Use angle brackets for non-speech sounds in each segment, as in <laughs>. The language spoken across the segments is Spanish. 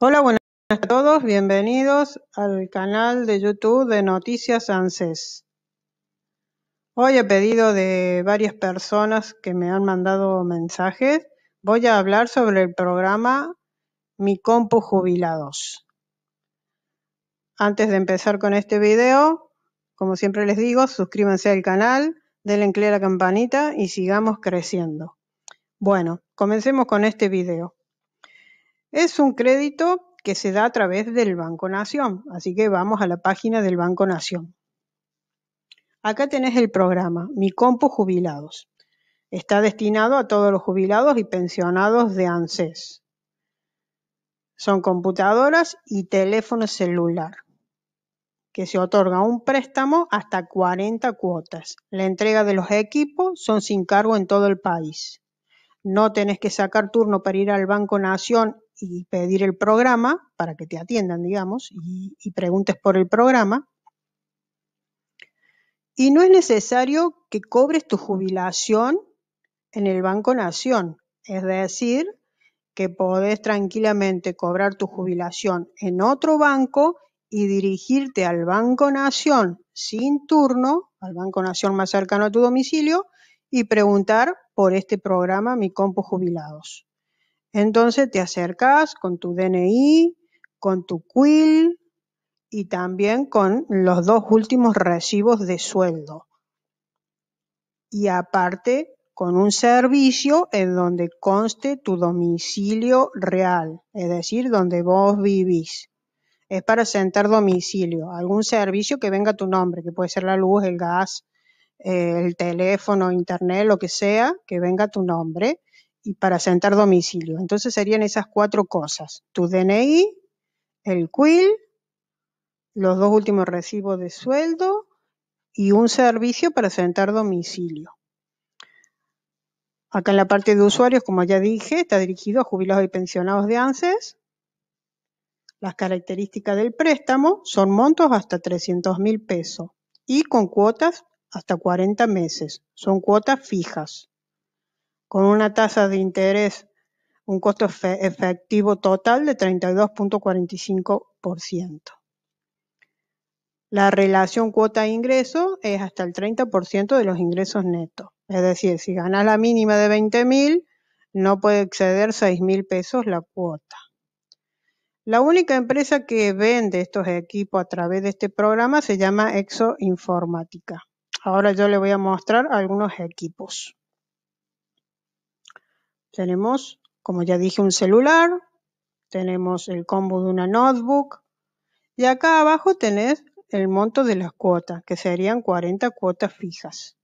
Hola, buenas a todos, bienvenidos al canal de YouTube de Noticias ANSES. Hoy a pedido de varias personas que me han mandado mensajes, voy a hablar sobre el programa Mi Compu Jubilados. Antes de empezar con este video, como siempre les digo, suscríbanse al canal, denle click a la campanita y sigamos creciendo. Bueno, comencemos con este video. Es un crédito que se da a través del Banco Nación. Así que vamos a la página del Banco Nación. Acá tenés el programa Mi Compu Jubilados. Está destinado a todos los jubilados y pensionados de ANSES. Son computadoras y teléfono celular, que se otorga un préstamo hasta 40 cuotas. La entrega de los equipos son sin cargo en todo el país. No tenés que sacar turno para ir al Banco Nación y pedir el programa para que te atiendan, digamos, y, preguntes por el programa. Y no es necesario que cobres tu jubilación en el Banco Nación, es decir, que podés tranquilamente cobrar tu jubilación en otro banco y dirigirte al Banco Nación sin turno, al Banco Nación más cercano a tu domicilio, y preguntar por este programa Mi compo Jubilados. Entonces te acercas con tu DNI, con tu quill y también con los dos últimos recibos de sueldo. Y aparte con un servicio en donde conste tu domicilio real, es decir, donde vos vivís. Es para sentar domicilio, algún servicio que venga a tu nombre, que puede ser la luz, el gas, eh, el teléfono, internet, lo que sea, que venga a tu nombre y para sentar domicilio. Entonces serían esas cuatro cosas, tu DNI, el quill, los dos últimos recibos de sueldo y un servicio para sentar domicilio. Acá en la parte de usuarios, como ya dije, está dirigido a jubilados y pensionados de ANSES. Las características del préstamo son montos hasta 300 mil pesos y con cuotas hasta 40 meses. Son cuotas fijas con una tasa de interés, un costo efectivo total de 32.45%. La relación cuota-ingreso es hasta el 30% de los ingresos netos. Es decir, si ganas la mínima de 20.000, no puede exceder 6.000 pesos la cuota. La única empresa que vende estos equipos a través de este programa se llama Exo Informática. Ahora yo le voy a mostrar algunos equipos. Tenemos, como ya dije, un celular, tenemos el combo de una notebook y acá abajo tenés el monto de las cuotas, que serían 40 cuotas fijas.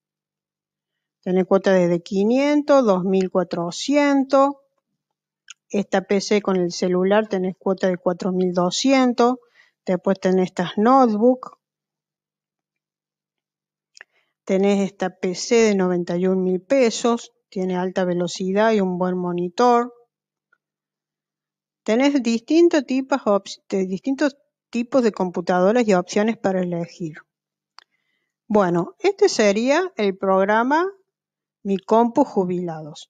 Tenés cuota desde 500, 2400. Esta PC con el celular tenés cuota de 4200. Después tenés estas notebooks. Tenés esta PC de 91 mil pesos tiene alta velocidad y un buen monitor. Tenés distintos tipos, de distintos tipos de computadoras y opciones para elegir. Bueno, este sería el programa Mi Compu Jubilados.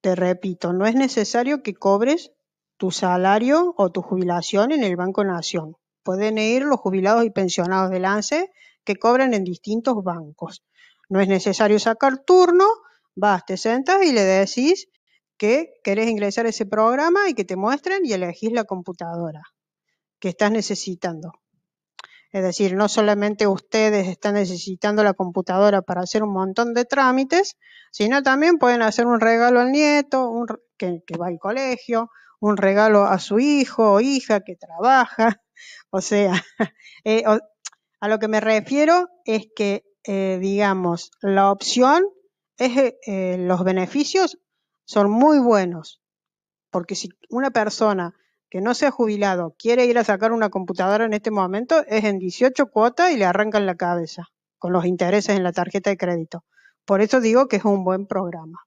Te repito, no es necesario que cobres tu salario o tu jubilación en el Banco Nación. Pueden ir los jubilados y pensionados de lance que cobran en distintos bancos. No es necesario sacar turno Vas, te sentas y le decís que querés ingresar a ese programa y que te muestren y elegís la computadora que estás necesitando. Es decir, no solamente ustedes están necesitando la computadora para hacer un montón de trámites, sino también pueden hacer un regalo al nieto que, va al colegio, un regalo a su hijo o hija que trabaja. <laughs> O sea, eh, a lo que me refiero es que, eh, digamos, la opción eh, los beneficios son muy buenos, porque si una persona que no se ha jubilado quiere ir a sacar una computadora en este momento, es en 18 cuotas y le arrancan la cabeza con los intereses en la tarjeta de crédito. Por eso digo que es un buen programa.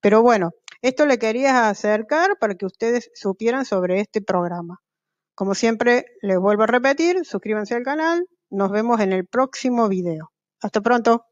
Pero bueno, esto le quería acercar para que ustedes supieran sobre este programa. Como siempre, les vuelvo a repetir, suscríbanse al canal, nos vemos en el próximo video. Hasta pronto.